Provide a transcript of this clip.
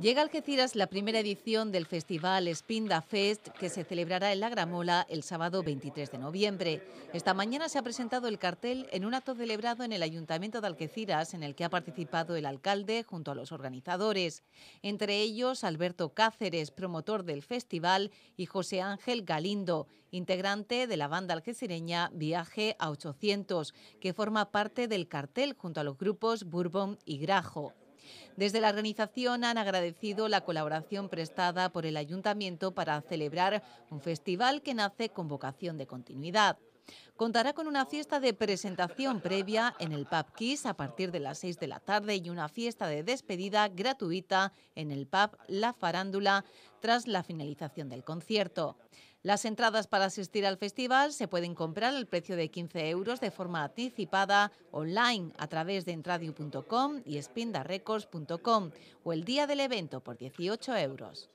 Llega a Algeciras la primera edición del festival Spinda Fest que se celebrará en La Gramola el sábado 23 de noviembre. Esta mañana se ha presentado el cartel en un acto celebrado en el Ayuntamiento de Algeciras en el que ha participado el alcalde junto a los organizadores, entre ellos Alberto Cáceres, promotor del festival, y José Ángel Galindo, integrante de la banda algecireña Viaje a 800, que forma parte del cartel junto a los grupos Bourbon y Grajo. Desde la organización han agradecido la colaboración prestada por el ayuntamiento para celebrar un festival que nace con vocación de continuidad. Contará con una fiesta de presentación previa en el Pub Kiss a partir de las 6 de la tarde y una fiesta de despedida gratuita en el Pub La Farándula tras la finalización del concierto. Las entradas para asistir al festival se pueden comprar al precio de 15 euros de forma anticipada online a través de entradio.com y spindarecords.com o el día del evento por 18 euros.